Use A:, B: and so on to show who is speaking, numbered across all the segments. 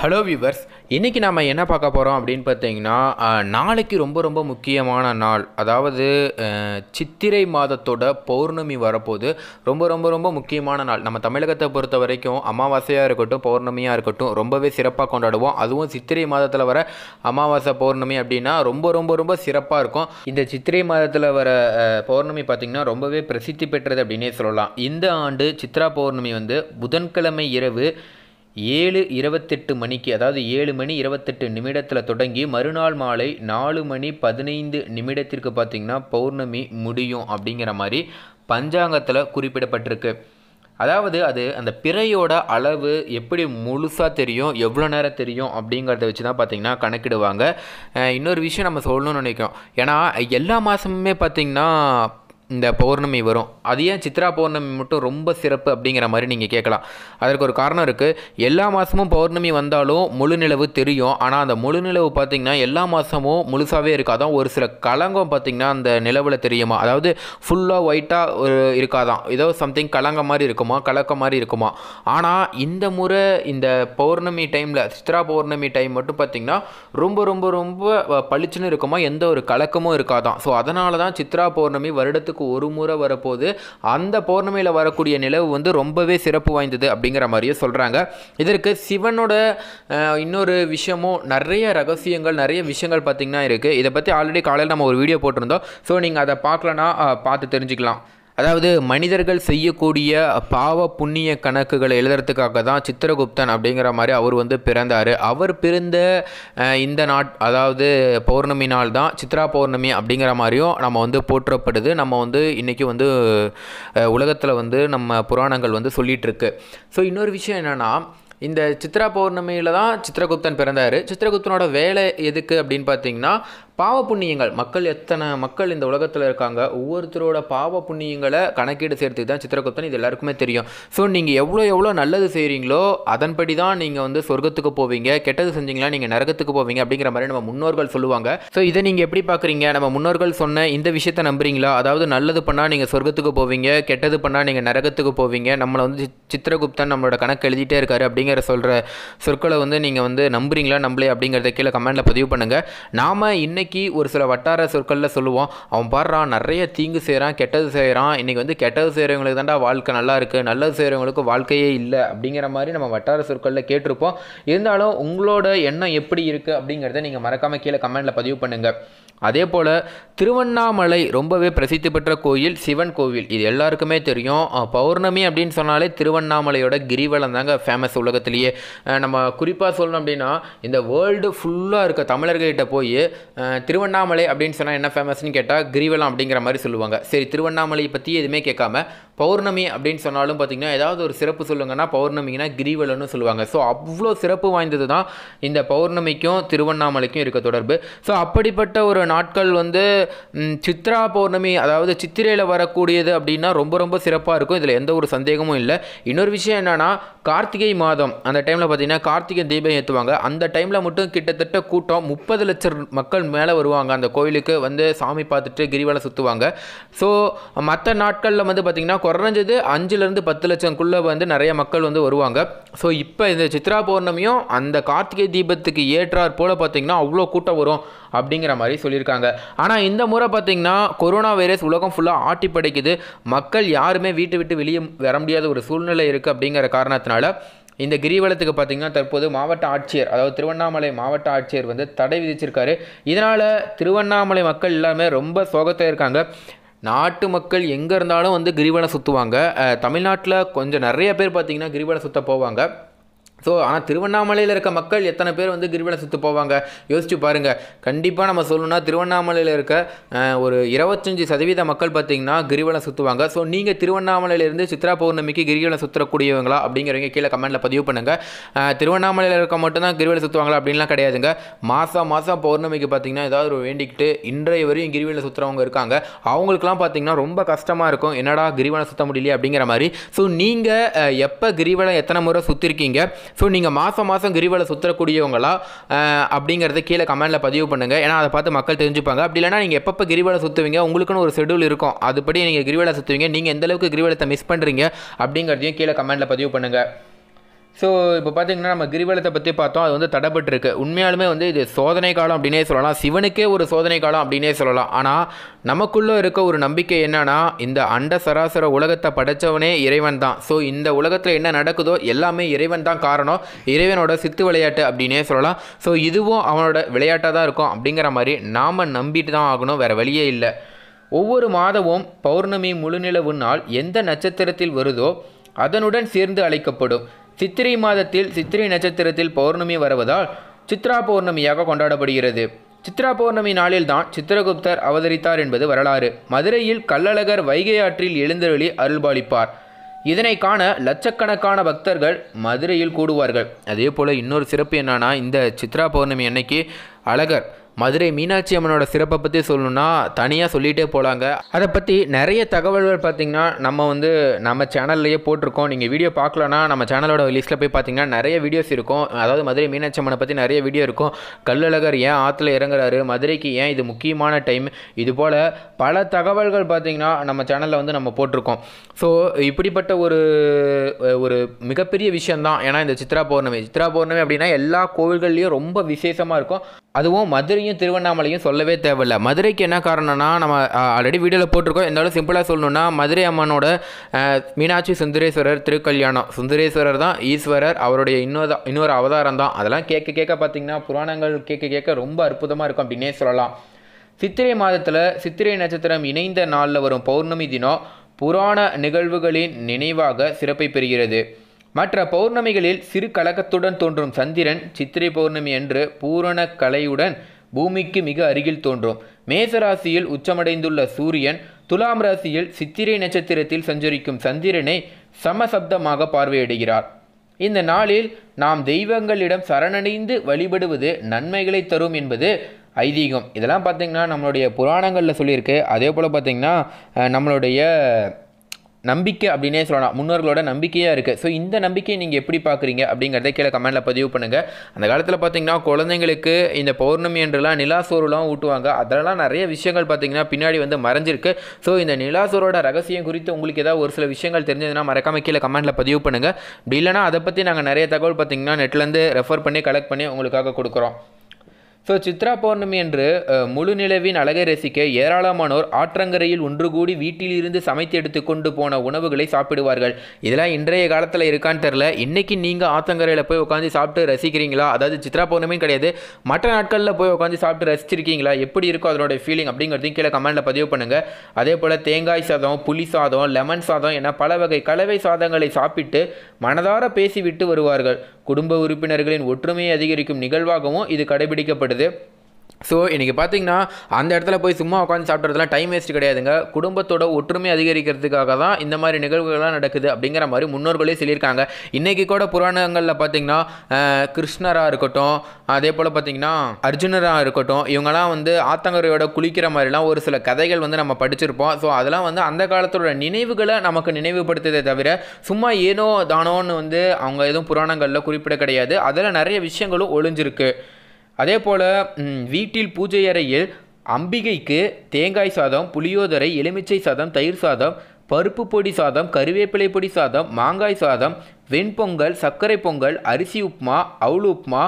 A: hello viewers இன்றைக்கி நம்ம என்ன பார்க்க போகிறோம் அப்படின்னு பார்த்தீங்கன்னா நாளைக்கு ரொம்ப ரொம்ப முக்கியமான நாள் அதாவது சித்திரை மாதத்தோட பௌர்ணமி வரப்போது ரொம்ப ரொம்ப ரொம்ப முக்கியமான நாள் நம்ம தமிழகத்தை பொறுத்த வரைக்கும் அமாவாசையாக இருக்கட்டும் பௌர்ணமியாக இருக்கட்டும் ரொம்பவே சிறப்பாக கொண்டாடுவோம் அதுவும் சித்திரை மாதத்தில் வர அமாவாசை பௌர்ணமி அப்படின்னா ரொம்ப ரொம்ப ரொம்ப சிறப்பாக இருக்கும் இந்த சித்திரை மாதத்தில் வர பௌர்ணமி பார்த்திங்கன்னா ரொம்பவே பிரசித்தி பெற்றது அப்படின்னே சொல்லலாம் இந்த ஆண்டு சித்ரா பௌர்ணமி வந்து புதன்கிழமை இரவு ஏழு இருபத்தெட்டு மணிக்கு அதாவது ஏழு மணி இருபத்தெட்டு நிமிடத்தில் தொடங்கி மறுநாள் மாலை நாலு மணி பதினைந்து நிமிடத்திற்கு பார்த்திங்கன்னா பௌர்ணமி முடியும் அப்படிங்கிற மாதிரி பஞ்சாங்கத்தில் குறிப்பிடப்பட்டிருக்கு அதாவது அது அந்த பிறையோட அளவு எப்படி முழுசாக தெரியும் எவ்வளோ நேரம் தெரியும் அப்படிங்கிறத வச்சு தான் பார்த்திங்கன்னா கணக்கிடுவாங்க இன்னொரு விஷயம் நம்ம சொல்லணும்னு நினைக்கிறோம் ஏன்னா எல்லா மாதமுமே பார்த்திங்கன்னா இந்த பௌர்ணமி வரும் அது ஏன் சித்ரா பௌர்ணமி மட்டும் ரொம்ப சிறப்பு அப்படிங்கிற மாதிரி நீங்கள் கேட்கலாம் அதற்கு ஒரு காரணம் இருக்குது எல்லா மாதமும் பௌர்ணமி வந்தாலும் முழு நிலவு தெரியும் ஆனால் அந்த முழு நிலவு பார்த்திங்கன்னா எல்லா மாதமும் முழுசாகவே இருக்காதான் ஒரு சில களங்கம் பார்த்திங்கன்னா அந்த நிலவில் தெரியுமா அதாவது ஃபுல்லாக ஒயிட்டாக ஒரு இருக்காதான் ஏதோ சம்திங் கலங்க மாதிரி இருக்குமா கலக்க மாதிரி இருக்குமா ஆனால் இந்த முறை இந்த பௌர்ணமி டைமில் சித்ரா பௌர்ணமி டைம் மட்டும் பார்த்திங்கன்னா ரொம்ப ரொம்ப ரொம்ப பளிச்சுன்னு இருக்குமா எந்த ஒரு கலக்கமும் இருக்காதான் ஸோ அதனால தான் சித்ரா பௌர்ணமி வருடத்துக்கு வருஷத்துக்கு ஒரு முறை வரப்போது அந்த பௌர்ணமியில் வரக்கூடிய நிலவு வந்து ரொம்பவே சிறப்பு வாய்ந்தது அப்படிங்கிற மாதிரியே சொல்கிறாங்க இதற்கு சிவனோட இன்னொரு விஷயமும் நிறைய ரகசியங்கள் நிறைய விஷயங்கள் பார்த்திங்கன்னா இருக்குது இதை பற்றி ஆல்ரெடி காலையில் நம்ம ஒரு வீடியோ போட்டிருந்தோம் ஸோ நீங்கள் அதை பார்க்கலன்னா பார்த்து தெரிஞ்சுக்கலாம் அதாவது மனிதர்கள் செய்யக்கூடிய பாவ புண்ணிய கணக்குகளை எழுதுறதுக்காக தான் சித்திரகுப்தன் அப்படிங்கிற மாதிரி அவர் வந்து பிறந்தார் அவர் பிறந்த இந்த நாட் அதாவது பௌர்ணமி நாள் தான் சித்ரா பௌர்ணமி அப்படிங்கிற மாதிரியும் நம்ம வந்து போற்றப்படுது நம்ம வந்து இன்றைக்கி வந்து உலகத்தில் வந்து நம்ம புராணங்கள் வந்து சொல்லிகிட்ருக்கு ஸோ இன்னொரு விஷயம் என்னென்னா இந்த சித்ரா பௌர்ணமியில் தான் சித்திரகுப்தன் பிறந்தார் சித்திரகுப்தனோட வேலை எதுக்கு அப்படின்னு பார்த்தீங்கன்னா பாவ புண்ணியங்கள் மக்கள் எத்தனை மக்கள் இந்த உலகத்தில் இருக்காங்க ஒவ்வொருத்தரோட பாவ புண்ணியங்களை கணக்கீடு செய்கிறதுக்கு தான் சித்திரகுப்தன் இது எல்லாருக்குமே தெரியும் ஸோ நீங்கள் எவ்வளோ எவ்வளோ நல்லது செய்கிறீங்களோ அதன்படி தான் நீங்கள் வந்து சொர்க்கத்துக்கு போவீங்க கெட்டது செஞ்சீங்களா நீங்கள் நரகத்துக்கு போவீங்க அப்படிங்கிற மாதிரி நம்ம முன்னோர்கள் சொல்லுவாங்க ஸோ இதை நீங்கள் எப்படி பார்க்குறீங்க நம்ம முன்னோர்கள் சொன்ன இந்த விஷயத்தை நம்புறீங்களா அதாவது நல்லது பண்ணால் நீங்கள் சொர்க்கத்துக்கு போவீங்க கெட்டது பண்ணால் நீங்கள் நரகத்துக்கு போவீங்க நம்மளை வந்து சித்திரகுப்தன் நம்மளோட கணக்கு எழுதிட்டே இருக்காரு அப்படிங்கிற சொல்கிற சொற்களை வந்து நீங்கள் வந்து நம்புறீங்களா நம்மளே அப்படிங்கிறத கீழே கமெண்ட்டில் பதிவு பண்ணுங்கள் நாம் இன்னைக்கு இன்றைக்கி ஒரு சில வட்டார சொற்களில் சொல்லுவோம் அவன் பாடுறான் நிறைய தீங்கு செய்கிறான் கெட்டது செய்கிறான் இன்றைக்கி வந்து கெட்டது செய்கிறவங்களுக்கு தாண்டா வாழ்க்கை நல்லா இருக்குது நல்லது செய்கிறவங்களுக்கு வாழ்க்கையே இல்லை அப்படிங்கிற மாதிரி நம்ம வட்டார சொற்களில் கேட்டிருப்போம் இருந்தாலும் உங்களோட எண்ணம் எப்படி இருக்குது அப்படிங்கிறத நீங்கள் மறக்காமல் கீழே கமெண்ட்டில் பதிவு பண்ணுங்கள் அதே போல் திருவண்ணாமலை ரொம்பவே பிரசித்தி பெற்ற கோயில் சிவன் கோவில் இது எல்லாருக்குமே தெரியும் பௌர்ணமி அப்படின்னு சொன்னாலே திருவண்ணாமலையோட கிரிவலம் தாங்க ஃபேமஸ் உலகத்திலேயே நம்ம குறிப்பாக சொல்லணும் அப்படின்னா இந்த வேர்ல்டு ஃபுல்லாக இருக்க தமிழர்கிட்ட போய் திருவண்ணாமலை அப்படின்னு சொன்னால் என்ன ஃபேமஸ்னு கேட்டால் கிரிவலம் அப்படிங்கிற மாதிரி சொல்லுவாங்க சரி திருவண்ணாமலை பற்றி எதுவுமே கேட்காம பௌர்ணமி அப்படின்னு சொன்னாலும் பார்த்தீங்கன்னா ஏதாவது ஒரு சிறப்பு சொல்லுங்கன்னா பௌர்ணமினா கிரிவலன்னு சொல்லுவாங்க ஸோ அவ்வளோ சிறப்பு வாய்ந்தது தான் இந்த பௌர்ணமிக்கும் திருவண்ணாமலைக்கும் இருக்க தொடர்பு ஸோ அப்படிப்பட்ட ஒரு நாட்கள் வந்து சித்ரா பௌர்ணமி அதாவது சித்திரையில் வரக்கூடியது அப்படின்னா ரொம்ப ரொம்ப சிறப்பாக இருக்கும் இதில் எந்த ஒரு சந்தேகமும் இல்லை இன்னொரு விஷயம் என்னென்னா கார்த்திகை மாதம் அந்த டைமில் பார்த்தீங்கன்னா கார்த்திகை தீபம் ஏற்றுவாங்க அந்த டைமில் மட்டும் கிட்டத்தட்ட கூட்டம் முப்பது லட்சம் மக்கள் மேலே வருவாங்க அந்த கோயிலுக்கு வந்து சாமி பார்த்துட்டு கிரிவலம் சுற்றுவாங்க ஸோ மற்ற நாட்களில் வந்து பார்த்திங்கன்னா குறைஞ்சது அஞ்சுலேருந்து பத்து லட்சம்குள்ளே வந்து நிறைய மக்கள் வந்து வருவாங்க ஸோ இப்போ இந்த சித்ரா பௌர்ணமியும் அந்த கார்த்திகை தீபத்துக்கு ஏற்றார் போல் பார்த்திங்கன்னா அவ்வளோ கூட்டம் வரும் அப்படிங்கிற மாதிரி சொல்லியிருக்காங்க ஆனால் இந்த முறை பார்த்திங்கன்னா கொரோனா வைரஸ் உலகம் ஃபுல்லாக ஆட்டி படைக்குது மக்கள் யாருமே வீட்டு விட்டு வெளியே வர முடியாத ஒரு சூழ்நிலை இருக்குது அப்படிங்கிற காரணத்தினால இந்த கிரிவலத்துக்கு பார்த்திங்கன்னா தற்போது மாவட்ட ஆட்சியர் அதாவது திருவண்ணாமலை மாவட்ட ஆட்சியர் வந்து தடை விதிச்சிருக்காரு இதனால் திருவண்ணாமலை மக்கள் எல்லாமே ரொம்ப சோகத்தை இருக்காங்க நாட்டு மக்கள் எங்கே இருந்தாலும் வந்து கிரிவலம் சுற்றுவாங்க தமிழ்நாட்டில் கொஞ்சம் நிறைய பேர் பார்த்திங்கன்னா கிரிவலம் சுற்ற போவாங்க ஸோ ஆனால் திருவண்ணாமலையில் இருக்க மக்கள் எத்தனை பேர் வந்து கிரிவலம் சுற்று போவாங்க யோசிச்சு பாருங்கள் கண்டிப்பாக நம்ம சொல்லணும்னா திருவண்ணாமலையில் இருக்க ஒரு இருபத்தஞ்சி சதவீத மக்கள் பார்த்திங்கன்னா கிரிவலம் சுற்றுவாங்க ஸோ நீங்கள் திருவண்ணாமலையிலேருந்து சித்ரா பௌர்ணமிக்கு கிரிவலம் சுற்றக்கூடியவங்களா அப்படிங்கிறவங்க கீழே கமெண்ட்டில் பதிவு பண்ணுங்கள் திருவண்ணாமலையில் இருக்க மட்டும்தான் கிரிவலம் சுற்றுவாங்களா அப்படின்லாம் கிடையாதுங்க மாதம் மாதம் பௌர்ணமிக்கு பார்த்திங்கன்னா ஏதாவது ஒரு வேண்டிக்கிட்டு இன்றைய வரையும் கிரிவலம் சுற்றுறவங்க இருக்காங்க அவங்களுக்குலாம் பார்த்திங்கன்னா ரொம்ப கஷ்டமாக இருக்கும் என்னடா கிரிவலம் சுற்ற முடியலையே அப்படிங்கிற மாதிரி ஸோ நீங்கள் எப்போ கிரிவலம் எத்தனை முறை சுற்றிருக்கீங்க ஸோ நீங்கள் மாதம் மாதம் கிரிவலை சுற்றக்கூடியவங்களா அப்படிங்கிறத கீழே கமெண்ட்டில் பதிவு பண்ணுங்கள் ஏன்னா அதை பார்த்து மக்கள் தெரிஞ்சுப்பாங்க அப்படி இல்லைனா நீங்கள் எப்பப்போ கிரிவலை சுற்றுவீங்க உங்களுக்குன்னு ஒரு ஷெடியூல் இருக்கும் அதுபடி நீங்கள் கிரிவலை சுற்றுவீங்க நீங்கள் எந்தளவுக்கு கிரிவலத்தை மிஸ் பண்ணுறீங்க அப்படிங்கிறதையும் கீழே கமெண்டில் பதிவு பண்ணுங்கள் ஸோ இப்போ பார்த்தீங்கன்னா நம்ம கிரிவலத்தை பற்றி பார்த்தோம் அது வந்து தடைப்பட்டிருக்கு உண்மையாலுமே வந்து இது சோதனை காலம் அப்படின்னே சொல்லலாம் சிவனுக்கே ஒரு சோதனை காலம் அப்படின்னே சொல்லலாம் ஆனால் நமக்குள்ளே இருக்க ஒரு நம்பிக்கை என்னன்னா இந்த அண்ட சராசர உலகத்தை படைத்தவனே இறைவன் தான் ஸோ இந்த உலகத்தில் என்ன நடக்குதோ எல்லாமே இறைவன் தான் காரணம் இறைவனோட சித்து விளையாட்டு அப்படின்னே சொல்லலாம் ஸோ இதுவும் அவனோட விளையாட்டாக தான் இருக்கும் அப்படிங்கிற மாதிரி நாம் நம்பிட்டு தான் ஆகணும் வேறு வழியே இல்லை ஒவ்வொரு மாதமும் பௌர்ணமி முழுநிலவு நாள் எந்த நட்சத்திரத்தில் வருதோ அதனுடன் சேர்ந்து அழைக்கப்படும் சித்திரை மாதத்தில் சித்திரை நட்சத்திரத்தில் பௌர்ணமி வருவதால் சித்ரா பௌர்ணமியாக கொண்டாடப்படுகிறது சித்ரா பௌர்ணமி நாளில்தான் சித்திரகுப்தர் அவதரித்தார் என்பது வரலாறு மதுரையில் கள்ளழகர் வைகை ஆற்றில் எழுந்தருளி அருள்பாலிப்பார் இதனை காண லட்சக்கணக்கான பக்தர்கள் மதுரையில் கூடுவார்கள் அதே போல் இன்னொரு சிறப்பு என்னன்னா இந்த சித்ரா பௌர்ணமி அன்னைக்கு அழகர் மதுரை மீனாட்சி அம்மனோட சிறப்பை பற்றி சொல்லணும்னா தனியாக சொல்லிகிட்டே போகலாங்க அதை பற்றி நிறைய தகவல்கள் பார்த்திங்கன்னா நம்ம வந்து நம்ம சேனல்லையே போட்டிருக்கோம் நீங்கள் வீடியோ பார்க்கலன்னா நம்ம சேனலோட லிஸ்ட்டில் போய் பார்த்திங்கன்னா நிறைய வீடியோஸ் இருக்கும் அதாவது மதுரை மீனாட்சி அம்மனை பற்றி நிறைய வீடியோ இருக்கும் கல்லழகர் ஏன் ஆற்றுல இறங்குறாரு மதுரைக்கு ஏன் இது முக்கியமான டைம் இது போல் பல தகவல்கள் பார்த்திங்கன்னா நம்ம சேனலில் வந்து நம்ம போட்டிருக்கோம் ஸோ இப்படிப்பட்ட ஒரு ஒரு மிகப்பெரிய விஷயந்தான் ஏன்னா இந்த சித்ரா பௌர்ணமி சித்ரா பௌர்ணமி அப்படின்னா எல்லா கோவில்கள்லேயும் ரொம்ப விசேஷமாக இருக்கும் அதுவும் மதுரையும் திருவண்ணாமலையும் சொல்லவே தேவையில்ல மதுரைக்கு என்ன காரணம்னா நம்ம ஆல்ரெடி வீடியோவில் போட்டிருக்கோம் இருந்தாலும் சிம்பிளாக சொல்லணும்னா மதுரை அம்மனோட மீனாட்சி சுந்தரேஸ்வரர் திருக்கல்யாணம் சுந்தரேஸ்வரர் தான் ஈஸ்வரர் அவருடைய இன்னொரு இன்னொரு அவதாரம் தான் அதெல்லாம் கேட்க கேட்க பார்த்திங்கன்னா புராணங்கள் கேட்க கேட்க ரொம்ப அற்புதமாக இருக்கும் அப்படின்னே சொல்லலாம் சித்திரை மாதத்தில் சித்திரை நட்சத்திரம் இணைந்த நாளில் வரும் பௌர்ணமி தினம் புராண நிகழ்வுகளின் நினைவாக சிறப்பை பெறுகிறது மற்ற பௌர்ணமிகளில் சிறு கலக்கத்துடன் தோன்றும் சந்திரன் சித்திரை பௌர்ணமி என்று பூரண கலையுடன் பூமிக்கு மிக அருகில் தோன்றும் மேசராசியில் உச்சமடைந்துள்ள சூரியன் துலாம் ராசியில் சித்திரை நட்சத்திரத்தில் சஞ்சரிக்கும் சந்திரனை சமசப்தமாக பார்வையிடுகிறார் இந்த நாளில் நாம் தெய்வங்களிடம் சரணடைந்து வழிபடுவது நன்மைகளை தரும் என்பது ஐதீகம் இதெல்லாம் பார்த்திங்கன்னா நம்மளுடைய புராணங்களில் சொல்லியிருக்கு அதே போல் பார்த்திங்கன்னா நம்மளுடைய நம்பிக்கை அப்படின்னே சொல்லலாம் முன்னோர்களோட நம்பிக்கையாக இருக்குது ஸோ இந்த நம்பிக்கையை நீங்கள் எப்படி பார்க்குறீங்க அப்படிங்கிறத கீழே கமெண்ட்டில் பதிவு பண்ணுங்கள் அந்த காலத்தில் பார்த்தீங்கன்னா குழந்தைங்களுக்கு இந்த பௌர்ணமி என்றெல்லாம் சோறுலாம் ஊட்டுவாங்க அதெல்லாம் நிறைய விஷயங்கள் பார்த்தீங்கன்னா பின்னாடி வந்து மறைஞ்சிருக்கு ஸோ இந்த நிலாசோரோட ரகசியம் குறித்து உங்களுக்கு ஏதாவது ஒரு சில விஷயங்கள் தெரிஞ்சதுன்னா மறக்காமல் கீழே கமெண்ட்டில் பதிவு பண்ணுங்கள் இப்படி இல்லைனா அதை பற்றி நாங்கள் நிறைய தகவல் பார்த்தீங்கன்னா நெட்லேருந்து ரெஃபர் பண்ணி கலெக்ட் பண்ணி உங்களுக்காக கொடுக்குறோம் ஸோ சித்ரா பௌர்ணமி என்று முழு நிலவின் அழகை ரசிக்க ஏராளமானோர் ஆற்றங்கரையில் ஒன்று கூடி வீட்டிலிருந்து சமைத்து எடுத்து கொண்டு போன உணவுகளை சாப்பிடுவார்கள் இதெல்லாம் இன்றைய காலத்தில் இருக்கான்னு தெரில இன்றைக்கி நீங்கள் ஆற்றங்கரையில் போய் உட்காந்து சாப்பிட்டு ரசிக்கிறீங்களா அதாவது சித்ரா பௌர்ணமி கிடையாது மற்ற நாட்களில் போய் உட்காந்து சாப்பிட்டு ரசிச்சிருக்கீங்களா எப்படி இருக்கும் அதனோட ஃபீலிங் அப்படிங்கிறதையும் கீழே கமெண்டில் பதிவு பண்ணுங்கள் அதே போல் தேங்காய் சாதம் புளி சாதம் லெமன் சாதம் என பல வகை கலவை சாதங்களை சாப்பிட்டு மனதார பேசிவிட்டு வருவார்கள் குடும்ப உறுப்பினர்களின் ஒற்றுமையை அதிகரிக்கும் நிகழ்வாகவும் இது கடைபிடிக்கப்படுது ஸோ இன்றைக்கி பார்த்தீங்கன்னா அந்த இடத்துல போய் சும்மா உட்காந்து சாப்பிட்றதுலாம் டைம் வேஸ்ட் கிடையாதுங்க குடும்பத்தோட ஒற்றுமை அதிகரிக்கிறதுக்காக தான் இந்த மாதிரி நிகழ்வுகள்லாம் நடக்குது அப்படிங்கிற மாதிரி முன்னோர்களே சொல்லியிருக்காங்க இன்றைக்கி கூட புராணங்களில் பார்த்திங்கன்னா கிருஷ்ணராக இருக்கட்டும் அதே போல் பார்த்திங்கன்னா அர்ஜுனராக இருக்கட்டும் இவங்கெல்லாம் வந்து ஆத்தங்கரையோட குளிக்கிற மாதிரிலாம் ஒரு சில கதைகள் வந்து நம்ம படிச்சிருப்போம் ஸோ அதெல்லாம் வந்து அந்த காலத்தோட நினைவுகளை நமக்கு நினைவுபடுத்துதே தவிர சும்மா ஏனோ தானோன்னு வந்து அவங்க எதுவும் புராணங்களில் குறிப்பிட கிடையாது அதில் நிறைய விஷயங்களும் ஒளிஞ்சிருக்கு அதே போல் வீட்டில் பூஜை அறையில் அம்பிகைக்கு தேங்காய் சாதம் புளியோதரை எலுமிச்சை சாதம் தயிர் சாதம் பருப்பு பொடி சாதம் கருவேப்பிலை பொடி சாதம் மாங்காய் சாதம் வெண்பொங்கல் சர்க்கரை பொங்கல் அரிசி உப்புமா அவுள் உப்புமா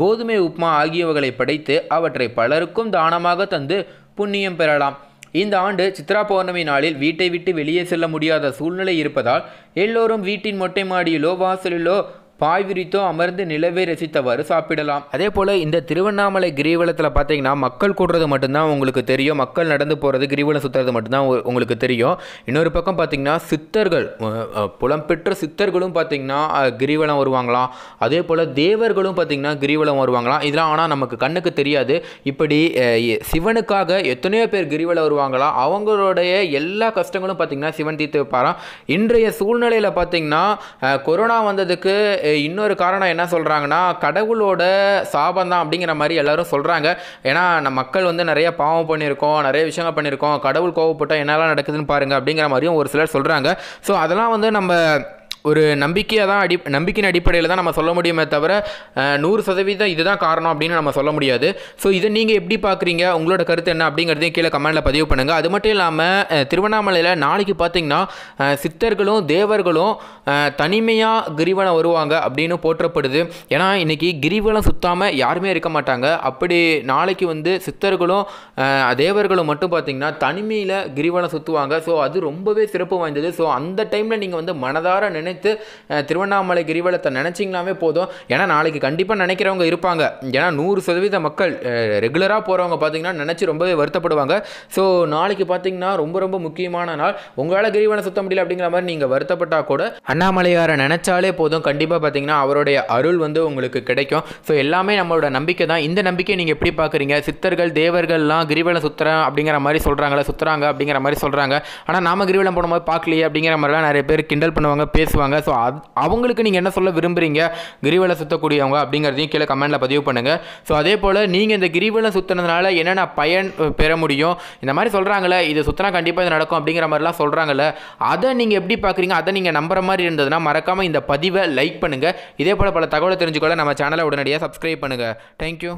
A: கோதுமை உப்புமா ஆகியவைகளை படைத்து அவற்றை பலருக்கும் தானமாக தந்து புண்ணியம் பெறலாம் இந்த ஆண்டு சித்ரா பௌர்ணமி நாளில் வீட்டை விட்டு வெளியே செல்ல முடியாத சூழ்நிலை இருப்பதால் எல்லோரும் வீட்டின் மொட்டை மாடியிலோ வாசலிலோ பாய் விரித்தோ அமர்ந்து நிலவை ரசித்தவாறு சாப்பிடலாம் அதே போல் இந்த திருவண்ணாமலை கிரிவலத்தில் பார்த்தீங்கன்னா மக்கள் கூடுறது மட்டும்தான் உங்களுக்கு தெரியும் மக்கள் நடந்து போகிறது கிரிவலம் சுற்றுறது மட்டும்தான் உங்களுக்கு தெரியும் இன்னொரு பக்கம் பார்த்தீங்கன்னா சித்தர்கள் புலம்பெற்ற சித்தர்களும் பார்த்தீங்கன்னா கிரிவலம் வருவாங்களாம் அதே போல் தேவர்களும் பார்த்தீங்கன்னா கிரிவலம் வருவாங்களாம் இதெல்லாம் ஆனால் நமக்கு கண்ணுக்கு தெரியாது இப்படி சிவனுக்காக எத்தனையோ பேர் கிரிவலம் வருவாங்களா அவங்களுடைய எல்லா கஷ்டங்களும் பார்த்தீங்கன்னா சிவன் தீர்த்து வைப்பாராம் இன்றைய சூழ்நிலையில் பார்த்தீங்கன்னா கொரோனா வந்ததுக்கு இன்னொரு காரணம் என்ன சொல்கிறாங்கன்னா கடவுளோட சாபம் தான் அப்படிங்கிற மாதிரி எல்லாரும் சொல்கிறாங்க ஏன்னா நம்ம மக்கள் வந்து நிறைய பாவம் பண்ணியிருக்கோம் நிறைய விஷயங்கள் பண்ணியிருக்கோம் கடவுள் கோவப்பட்டால் என்னெல்லாம் நடக்குதுன்னு பாருங்கள் அப்படிங்கிற மாதிரியும் ஒரு சிலர் சொல்கிறாங்க ஸோ அதெல்லாம் வந்து நம்ம ஒரு நம்பிக்கையாக தான் அடி நம்பிக்கையின் அடிப்படையில் தான் நம்ம சொல்ல முடியுமே தவிர நூறு சதவீதம் இதுதான் காரணம் அப்படின்னு நம்ம சொல்ல முடியாது ஸோ இதை நீங்கள் எப்படி பார்க்குறீங்க உங்களோட கருத்து என்ன அப்படிங்கிறதையும் கீழே கமெண்டில் பதிவு பண்ணுங்கள் அது மட்டும் இல்லாமல் திருவண்ணாமலையில் நாளைக்கு பார்த்தீங்கன்னா சித்தர்களும் தேவர்களும் தனிமையாக கிரிவலம் வருவாங்க அப்படின்னு போற்றப்படுது ஏன்னா இன்றைக்கி கிரிவலம் சுத்தாமல் யாருமே இருக்க மாட்டாங்க அப்படி நாளைக்கு வந்து சித்தர்களும் தேவர்களும் மட்டும் பார்த்தீங்கன்னா தனிமையில் கிரிவலம் சுற்றுவாங்க ஸோ அது ரொம்பவே சிறப்பு வாய்ந்தது ஸோ அந்த டைமில் நீங்கள் வந்து மனதார நினை நினைத்து திருவண்ணாமலை கிரிவலத்தை நினச்சிங்களாமே போதும் ஏன்னா நாளைக்கு கண்டிப்பாக நினைக்கிறவங்க இருப்பாங்க ஏன்னா நூறு சதவீத மக்கள் ரெகுலராக போகிறவங்க பார்த்தீங்கன்னா நினச்சி ரொம்பவே வருத்தப்படுவாங்க ஸோ நாளைக்கு பார்த்தீங்கன்னா ரொம்ப ரொம்ப முக்கியமான நாள் உங்களால் கிரிவலம் சுத்த முடியல அப்படிங்கிற மாதிரி நீங்கள் வருத்தப்பட்டால் கூட அண்ணாமலையாரை நினச்சாலே போதும் கண்டிப்பாக பார்த்தீங்கன்னா அவருடைய அருள் வந்து உங்களுக்கு கிடைக்கும் ஸோ எல்லாமே நம்மளோட நம்பிக்கை தான் இந்த நம்பிக்கையை நீங்கள் எப்படி பார்க்குறீங்க சித்தர்கள் தேவர்கள்லாம் கிரிவலம் சுற்றுறேன் அப்படிங்கிற மாதிரி சொல்கிறாங்களா சுற்றுறாங்க அப்படிங்கிற மாதிரி சொல்கிறாங்க ஆனால் நாம கிரிவலம் போடும்போது பார்க்கலையே அப்படிங்கிற மாதிரிலாம் நிறைய பேர் கிண்டல் பண்ணுவாங்க பேச பேசுவாங்க ஸோ அது அவங்களுக்கு நீங்கள் என்ன சொல்ல விரும்புகிறீங்க கிரிவலம் சுற்றக்கூடியவங்க அப்படிங்கிறதையும் கீழே கமெண்ட்டில் பதிவு பண்ணுங்கள் ஸோ அதே போல் நீங்கள் இந்த கிரிவலம் சுற்றுனதுனால என்னென்ன பயன் பெற முடியும் இந்த மாதிரி சொல்கிறாங்களே இது சுற்றினா கண்டிப்பாக இது நடக்கும் அப்படிங்கிற மாதிரிலாம் சொல்கிறாங்கல்ல அதை நீங்கள் எப்படி பார்க்குறீங்க அதை நீங்கள் நம்புற மாதிரி இருந்ததுன்னா மறக்காமல் இந்த பதிவை லைக் பண்ணுங்கள் இதே போல் பல தகவலை தெரிஞ்சுக்கொள்ள நம்ம சேனலை உடனடியாக சப்ஸ்கிரைப் பண்ணுங்கள் தேங்க்யூ